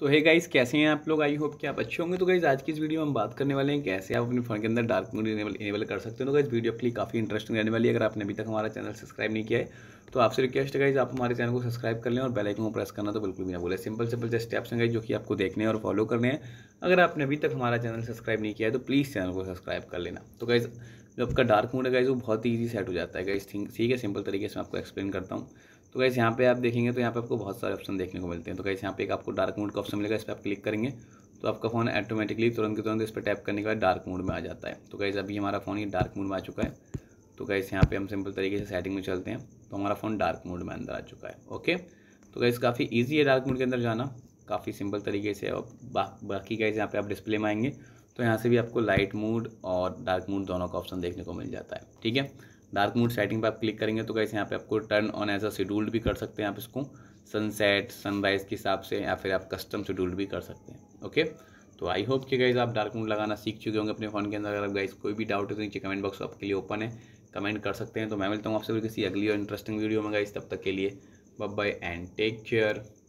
तो hey guys कैसे हैं आप लोग आई होप कि आप अच्छे होंगे तो गाइस आज की इस वीडियो में हम बात करने वाले हैं कैसे आप अपने फ़ोन के अंदर डार्क मोड इनेबल कर सकते हो तो गाइस वीडियो के लिए काफ़ी इंटरेस्टिंग रहने वाली है अगर आपने अभी तक हमारा चैनल सब्सक्राइब नहीं किया है तो आपसे रिक्वेस्ट है गाइस आप हमारे चैनल को सब्सक्राइब कर लें और बेल आइकन को प्रेस करना तो बिल्कुल भी ना बोले सिंपल सिंपल जस्ट स्टेप्स हैं गाइस जो कि आपको देखने और फॉलो करने हैं अगर आपने अभी तक हमारा चैनल सब्सक्राइब नहीं किया है तो प्लीज़ चैनल को सब्सक्राइब कर लेना तो गाइज़ जो आपका डार्क मोड है गाइज वो बहुत ही ईजी सेट हो जाता है गाइज ठीक है सिंपल तरीके से मैं आपको एक्सप्लेन करता हूँ तो गाइज यहाँ पे आप देखेंगे तो यहाँ पे आपको बहुत सारे ऑप्शन देखने को मिलते हैं तो गाइज यहाँ पे एक आपको डार्क मोड का ऑप्शन मिलेगा इस पर आप क्लिक करेंगे तो आपका फ़ोन ऑटोमेटिकली तुरंत के तुरंत इस पर टैप करने के बाद डार्क मोड में आ जाता है तो गाइज अभी हमारा फ़ोन ये डार्क मोड में आ चुका है तो गाइज यहाँ पर हम सिंपल तरीके से सेटिंग में चलते हैं तो हमारा फ़ोन डार्क मोड में अंदर आ चुका है ओके तो गाइज़ काफ़ी ईजी है डार्क मोड के अंदर जाना काफ़ी सिंपल तरीके से और बाकी गाइज यहाँ पे आप डिस्प्ले में आएंगे तो यहाँ से भी आपको लाइट मूड और डार्क मूड दोनों का ऑप्शन देखने को मिल जाता है ठीक है डार्क मूड सेटिंग पर आप क्लिक करेंगे तो कैसे यहाँ पे आपको turn on as a scheduled भी कर सकते हैं आप इसको सनसेट सनराइज़ के हिसाब से या फिर आप कस्टम शेड्यूल्ड भी कर सकते हैं ओके तो आई होप कि गाइज आप डार्क मूड लगाना सीख चुके होंगे अपने फ़ोन के अंदर अगर आप गाइज कोई भी डाउट है तो नीचे कमेंट बॉक्स आपके लिए ओपन है कमेंट कर सकते हैं तो मैं मिलता हूँ आपसे किसी अगली और इंटरेस्टिंग वीडियो में गाइज तब तक के लिए bye bye and take care